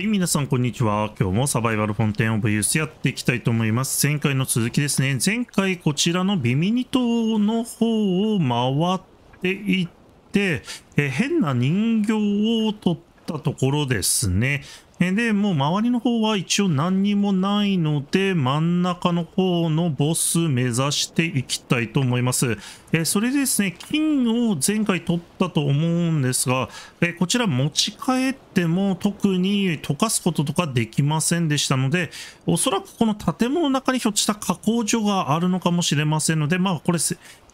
はい、皆さん、こんにちは。今日もサバイバルフォンテンオブユースやっていきたいと思います。前回の続きですね。前回、こちらのビミニ島の方を回っていって、え変な人形を取ったところですね。で、もう周りの方は一応何にもないので、真ん中の方のボス目指していきたいと思います。えそれでですね、金を前回取ったと思うんですが、えこちら持ち帰っても特に溶かすこととかできませんでしたので、おそらくこの建物の中にひょっとした加工所があるのかもしれませんので、まあこれ、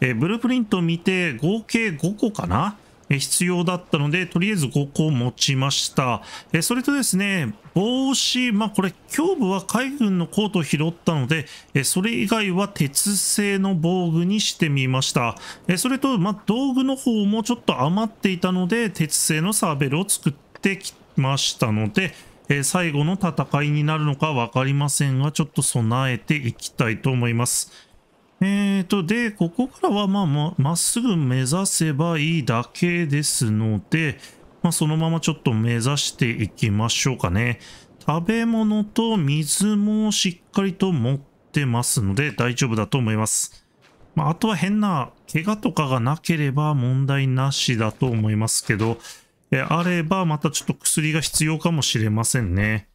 えブループリントを見て合計5個かな必要だったので、とりあえず5個持ちました。えそれとですね、帽子、まあこれ、胸部は海軍のコートを拾ったので、えそれ以外は鉄製の防具にしてみました。えそれと、まあ道具の方もちょっと余っていたので、鉄製のサーベルを作ってきましたので、え最後の戦いになるのか分かりませんが、ちょっと備えていきたいと思います。えーと、で、ここからはまあま、まっすぐ目指せばいいだけですので、まあ、そのままちょっと目指していきましょうかね。食べ物と水もしっかりと持ってますので大丈夫だと思います。まあ、あとは変な怪我とかがなければ問題なしだと思いますけど、えあればまたちょっと薬が必要かもしれませんね。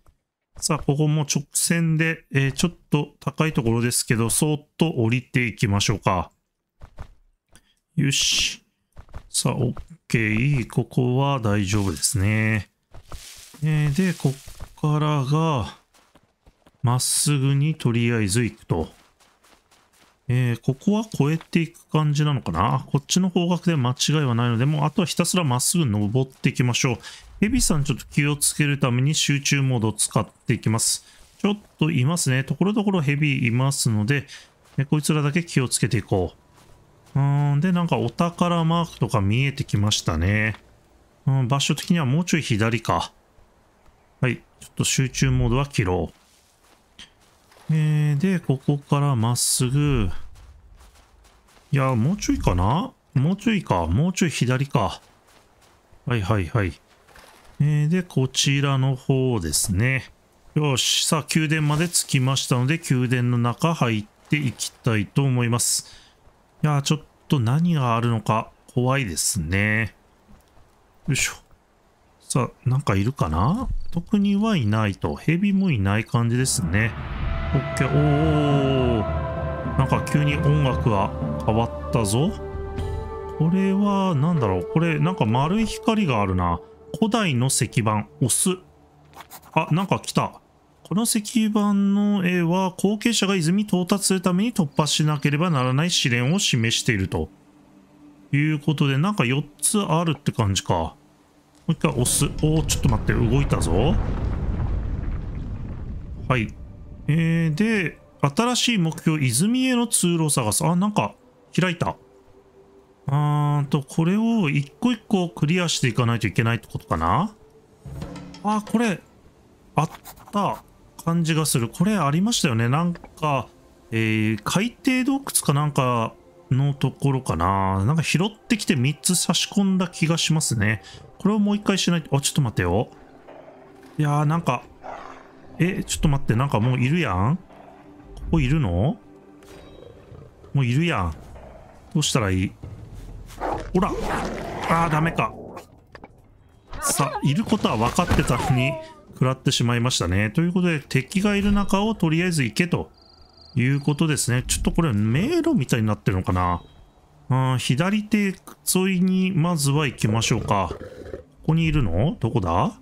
さあ、ここも直線で、えー、ちょっと高いところですけど、そーっと降りていきましょうか。よし。さあ、OK。ここは大丈夫ですね。えー、で、こっからが、まっすぐにとりあえず行くと。えー、ここは越えていく感じなのかなこっちの方角で間違いはないので、もうあとはひたすらまっすぐ登っていきましょう。ヘビさんちょっと気をつけるために集中モードを使っていきます。ちょっといますね。ところどころヘビいますので、ね、こいつらだけ気をつけていこう。うーん、で、なんかお宝マークとか見えてきましたね。うん、場所的にはもうちょい左か。はい、ちょっと集中モードは切ろう。えー、で、ここからまっすぐ。いや、もうちょいかなもうちょいか。もうちょい左か。はいはいはい。えー、で、こちらの方ですね。よし。さあ、宮殿まで着きましたので、宮殿の中入っていきたいと思います。いや、ちょっと何があるのか怖いですね。よいしょ。さあ、なんかいるかな特にはいないと。ヘビもいない感じですね。OK おーなんか急に音楽が変わったぞこれは何だろうこれなんか丸い光があるな古代の石板オスあなんか来たこの石板の絵は後継者が泉到達するために突破しなければならない試練を示しているということでなんか4つあるって感じかもう一回押すおおちょっと待って動いたぞはいえー、で、新しい目標、泉への通路を探す。あ、なんか、開いた。うーんと、これを一個一個クリアしていかないといけないってことかなあ、これ、あった感じがする。これありましたよね。なんか、えー、海底洞窟かなんかのところかな。なんか拾ってきて3つ差し込んだ気がしますね。これをもう一回しないと。あ、ちょっと待ってよ。いやーなんか、え、ちょっと待って、なんかもういるやんここいるのもういるやん。どうしたらいいほらああ、ダメか。さあ、いることは分かってたのに、食らってしまいましたね。ということで、敵がいる中をとりあえず行けということですね。ちょっとこれ迷路みたいになってるのかなん、左手沿いにまずは行きましょうか。ここにいるのどこだ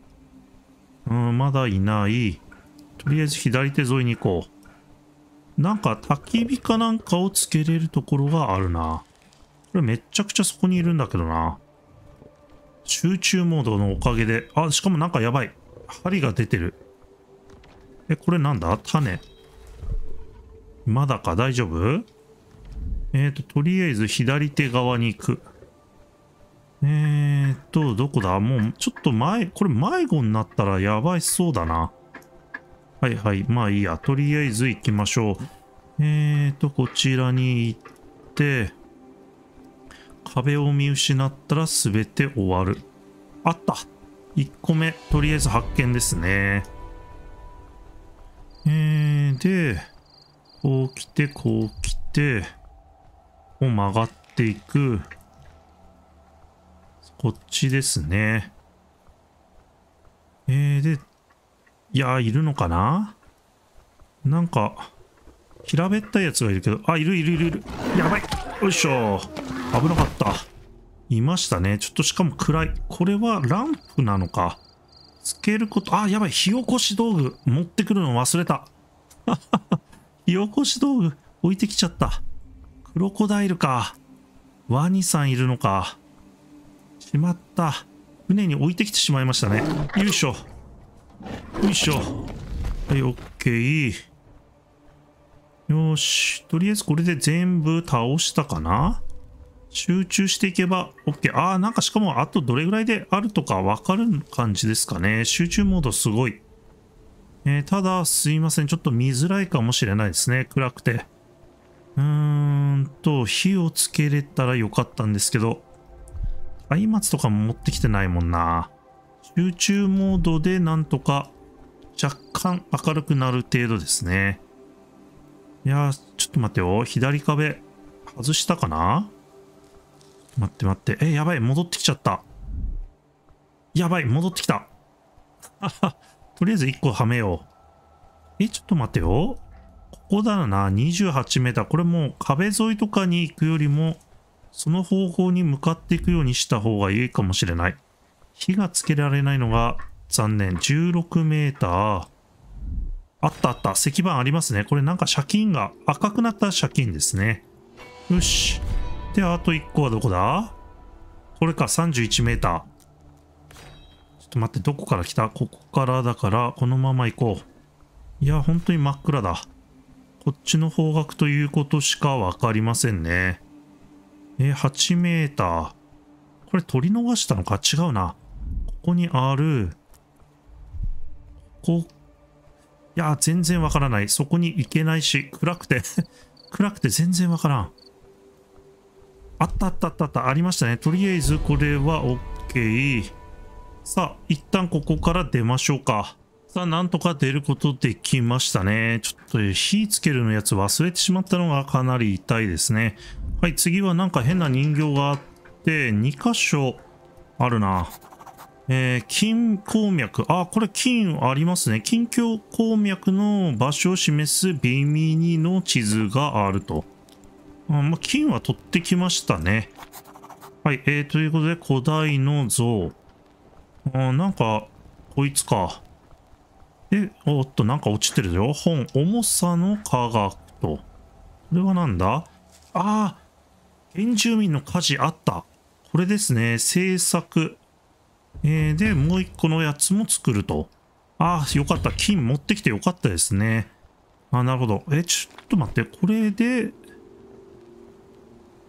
うん、まだいない。とりあえず左手沿いに行こう。なんか焚き火かなんかをつけれるところがあるな。これめっちゃくちゃそこにいるんだけどな。集中モードのおかげで、あ、しかもなんかやばい。針が出てる。え、これなんだ種。まだか大丈夫えっ、ー、と、とりあえず左手側に行く。えーと、どこだもう、ちょっと前、これ迷子になったらやばいそうだな。はいはい。まあいいや。とりあえず行きましょう。えーと、こちらに行って、壁を見失ったら全て終わる。あった !1 個目、とりあえず発見ですね。えー、で、こう来て、こう来て、こう曲がっていく。こっちですね。えー、で、いやいるのかななんか、平べったいやつがいるけど、あ、いるいるいるいる。やばいよいしょ危なかった。いましたね。ちょっとしかも暗い。これはランプなのか。つけること、あ、やばい。火起こし道具。持ってくるの忘れた。火起こし道具、置いてきちゃった。クロコダイルか。ワニさんいるのか。しまった。船に置いてきてしまいましたね。よいしょ。よいしょ。はい、OK。よし。とりあえずこれで全部倒したかな集中していけば OK。ああ、なんかしかもあとどれぐらいであるとかわかる感じですかね。集中モードすごい。えー、ただ、すいません。ちょっと見づらいかもしれないですね。暗くて。うーんと、火をつけれたらよかったんですけど、松明とかも持ってきてないもんな。集中モードでなんとか若干明るくなる程度ですね。いやちょっと待ってよ。左壁外したかな待って待って。え、やばい。戻ってきちゃった。やばい。戻ってきた。とりあえず1個はめよう。え、ちょっと待ってよ。ここだな。28メーター。これもう壁沿いとかに行くよりも、その方向に向かっていくようにした方がいいかもしれない。火がつけられないのが残念。16メーター。あったあった。石板ありますね。これなんか借金が、赤くなった借金ですね。よし。で、あと1個はどこだこれか、31メーター。ちょっと待って、どこから来たここからだから、このまま行こう。いや、本当に真っ暗だ。こっちの方角ということしかわかりませんね。え、8メーター。これ取り逃したのか違うな。ここにある、ここ、いや、全然わからない。そこに行けないし、暗くて 暗くて全然わからん。あったあったあったあった。ありましたね。とりあえず、これは OK。さあ、一旦ここから出ましょうか。さあ、なんとか出ることできましたね。ちょっと火つけるのやつ忘れてしまったのがかなり痛いですね。はい、次はなんか変な人形があって、2箇所あるな。えー、金鉱脈。あ、これ金ありますね。金鏡鉱脈の場所を示すビミニの地図があると。あまあ、金は取ってきましたね。はい、えー、ということで、古代の像。あなんか、こいつか。え、おっと、なんか落ちてるよ。本、重さの科学と。これはなんだああ、原住民の火事あった。これですね、制作。えー、で、もう一個のやつも作ると。ああ、よかった。金持ってきてよかったですね。あ、なるほど。え、ちょっと待って。これで、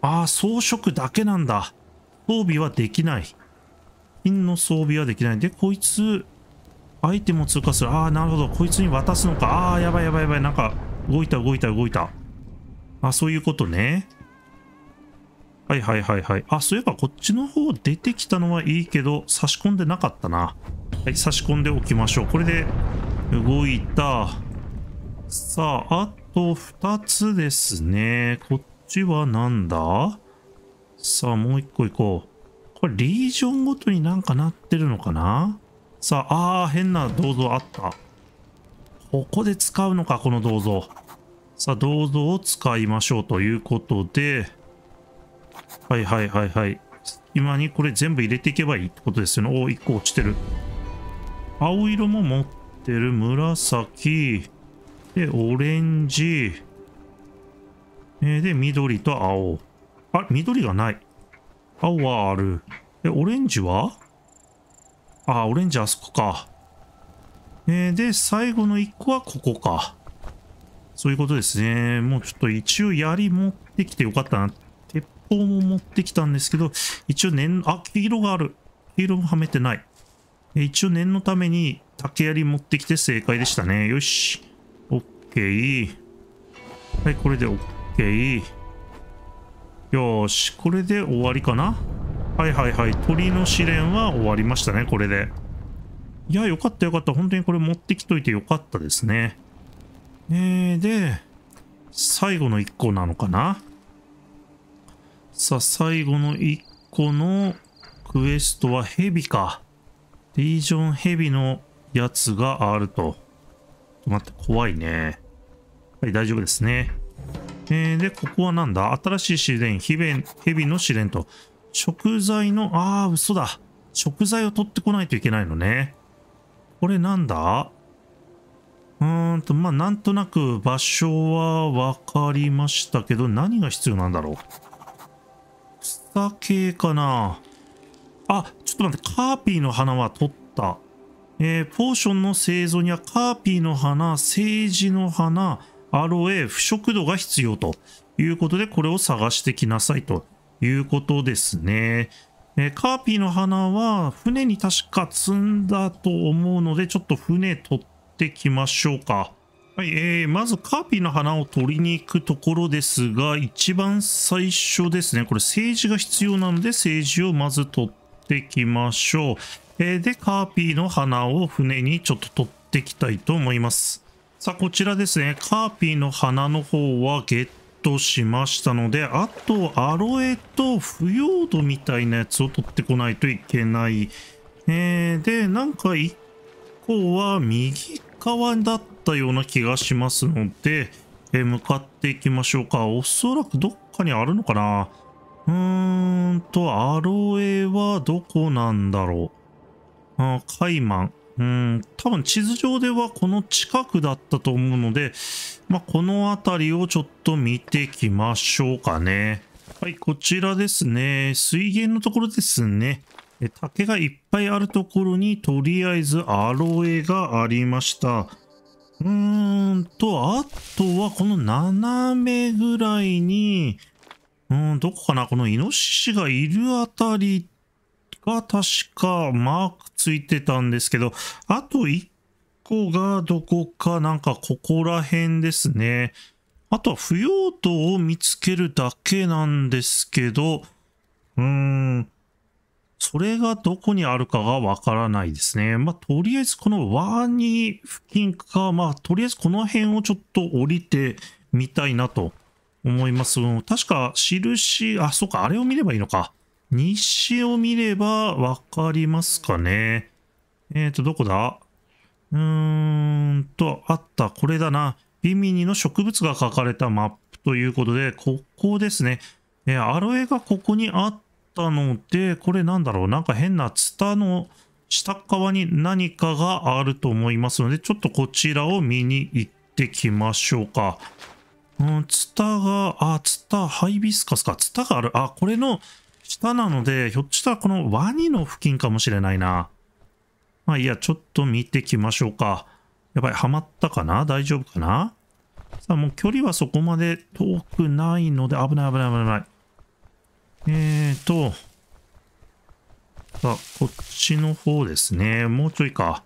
ああ、装飾だけなんだ。装備はできない。金の装備はできない。で、こいつ、アイテムを通過する。ああ、なるほど。こいつに渡すのか。ああ、やばいやばいやばい。なんか、動いた動いた動いた。あ、そういうことね。はいはいはいはい。あ、そういえばこっちの方出てきたのはいいけど、差し込んでなかったな。はい、差し込んでおきましょう。これで動いた。さあ、あと2つですね。こっちはなんださあ、もう1個行こう。これ、リージョンごとになんかなってるのかなさあ、あー、変な銅像あった。ここで使うのか、この銅像。さあ、銅像を使いましょうということで、はいはいはいはい。今にこれ全部入れていけばいいってことですよね。おお、1個落ちてる。青色も持ってる。紫。で、オレンジ。えで、緑と青。あ、緑がない。青はある。で、オレンジはあ、オレンジあそこか。えー、で、最後の1個はここか。そういうことですね。もうちょっと一応槍持ってきてよかったなっこも持ってきたんですけど、一応念、あ、黄色がある。黄色もはめてない。一応念のために竹槍持ってきて正解でしたね。よし。OK。はい、これで OK。よし。これで終わりかなはいはいはい。鳥の試練は終わりましたね、これで。いや、よかったよかった。本当にこれ持ってきといてよかったですね。えー、で、最後の1個なのかなさあ、最後の1個のクエストはヘビか。リージョンヘビのやつがあると。待って、怖いね。はい、大丈夫ですね。えー、で、ここはなんだ新しい試練、ヘビの試練と。食材の、あー、嘘だ。食材を取ってこないといけないのね。これなんだうーんと、まあ、なんとなく場所はわかりましたけど、何が必要なんだろう。赤系かなあ、ちょっと待って、カーピーの花は取った。えー、ポーションの製造にはカーピーの花、セージの花、アロエ、腐食度が必要ということで、これを探してきなさいということですね。えー、カーピーの花は船に確か積んだと思うので、ちょっと船取ってきましょうか。はい、えー、まずカーピーの花を取りに行くところですが、一番最初ですね。これ政治が必要なので政治をまず取ってきましょう。えー、で、カーピーの花を船にちょっと取ってきたいと思います。さあ、こちらですね。カーピーの花の方はゲットしましたので、あと、アロエと腐葉土みたいなやつを取ってこないといけない。えー、で、なんか1個は右側だったったような気がしますので、え向かっていきましょうか。おそらくどっかにあるのかなうーんと、アロエはどこなんだろう。あカイマン。うん、多分地図上ではこの近くだったと思うので、まあ、この辺りをちょっと見ていきましょうかね。はい、こちらですね。水源のところですね。竹がいっぱいあるところに、とりあえずアロエがありました。うーんと、あとはこの斜めぐらいに、うん、どこかなこのイノシシがいるあたりが確かマークついてたんですけど、あと1個がどこかなんかここら辺ですね。あとは不用途を見つけるだけなんですけど、うーん、それがどこにあるかがわからないですね。まあ、とりあえずこのワーニー付近か、まあ、とりあえずこの辺をちょっと降りてみたいなと思います。確か、印、あ、そっか、あれを見ればいいのか。西を見ればわかりますかね。えっ、ー、と、どこだうーんと、あった、これだな。ビミニの植物が書かれたマップということで、ここですね。えー、アロエがここにあって、ったので、これなんだろう、なんか変なツタの下側に何かがあると思いますので、ちょっとこちらを見に行ってきましょうか。うん、ツタが、あ、ツタ、ハイビスカスか。ツタがある。あ、これの下なので、ひょっとしたらこのワニの付近かもしれないな。まあいいや、ちょっと見てきましょうか。やばい、はまったかな大丈夫かなさあ、もう距離はそこまで遠くないので、危ない危ない危ない危ない。えーと、あ、こっちの方ですね。もうちょいか。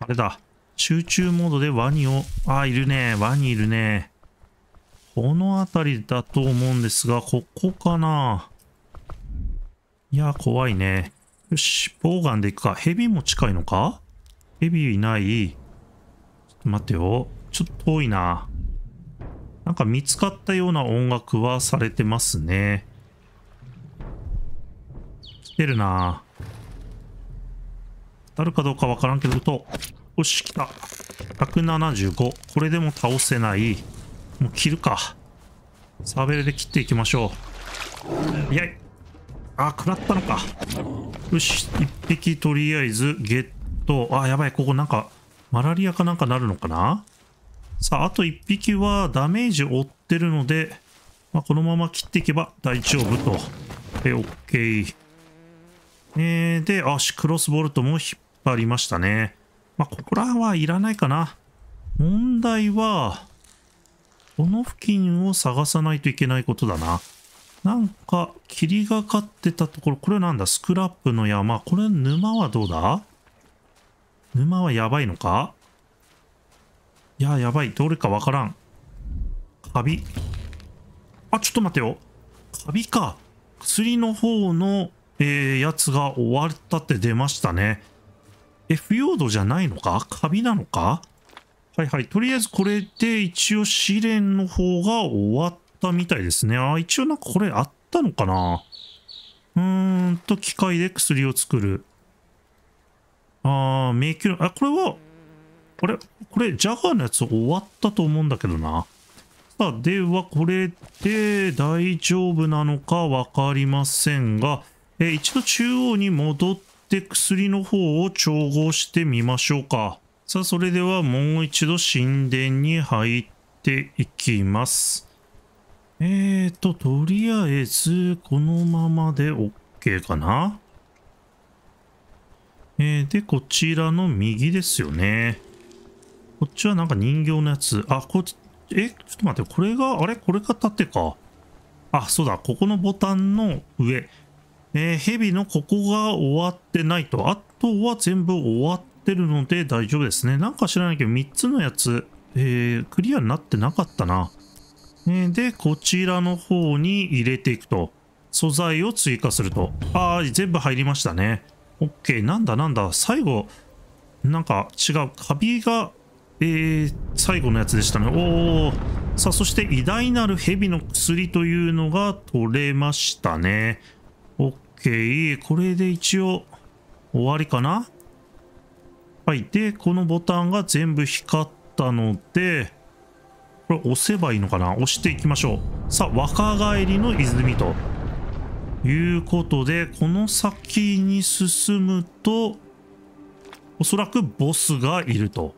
あれだ。集中モードでワニを、あ、いるね。ワニいるね。この辺りだと思うんですが、ここかな。いや、怖いね。よし、ボウガンでいくか。ヘビも近いのかヘビいない。ちょっと待ってよ。ちょっと遠いな。なんか見つかったような音楽はされてますね。来てるな当たるかどうかわからんけどとよし来た175これでも倒せないもう切るかサーベルで切っていきましょうやいあ食らったのかよし1匹とりあえずゲットあやばいここなんかマラリアかなんかなるのかなさああと1匹はダメージ負ってるので、まあ、このまま切っていけば大丈夫とえ OK えー、で、足クロスボルトも引っ張りましたね。まあ、ここらはいらないかな。問題は、この付近を探さないといけないことだな。なんか、霧がかってたところ、これなんだスクラップの山。これ沼はどうだ沼はやばいのかいや、やばい。どれかわからん。カビ。あ、ちょっと待ってよ。カビか。薬の方のえー、やつが終わったって出ましたね。え、腐葉土じゃないのかカビなのかはいはい。とりあえずこれで一応試練の方が終わったみたいですね。あ、一応なんかこれあったのかなうーんと、機械で薬を作る。あー、迷宮、あ、これは、これ、これ、ジャガーのやつ終わったと思うんだけどな。さあ、ではこれで大丈夫なのかわかりませんが、えー、一度中央に戻って薬の方を調合してみましょうか。さあ、それではもう一度神殿に入っていきます。えーと、とりあえず、このままで OK かな。えー、で、こちらの右ですよね。こっちはなんか人形のやつ。あ、こっち、え、ちょっと待って、これが、あれこれが縦か。あ、そうだ、ここのボタンの上。えー、蛇のここが終わってないと。あとは全部終わってるので大丈夫ですね。なんか知らないけど、3つのやつ、えー、クリアになってなかったな。えー、で、こちらの方に入れていくと。素材を追加すると。あー、全部入りましたね。OK。なんだなんだ。最後、なんか違う。カビが、えー、最後のやつでしたね。おー。さあ、そして偉大なる蛇の薬というのが取れましたね。OK。これで一応終わりかなはい。で、このボタンが全部光ったので、これ押せばいいのかな押していきましょう。さあ、若返りの泉と。いうことで、この先に進むと、おそらくボスがいると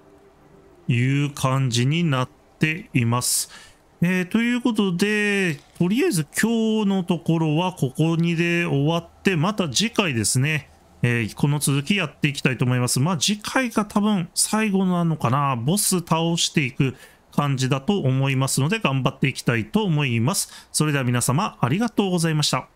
いう感じになっています。えー、ということで、とりあえず今日のところはここにで終わって、また次回ですね、えー、この続きやっていきたいと思います。まあ次回が多分最後なのかな、ボス倒していく感じだと思いますので、頑張っていきたいと思います。それでは皆様ありがとうございました。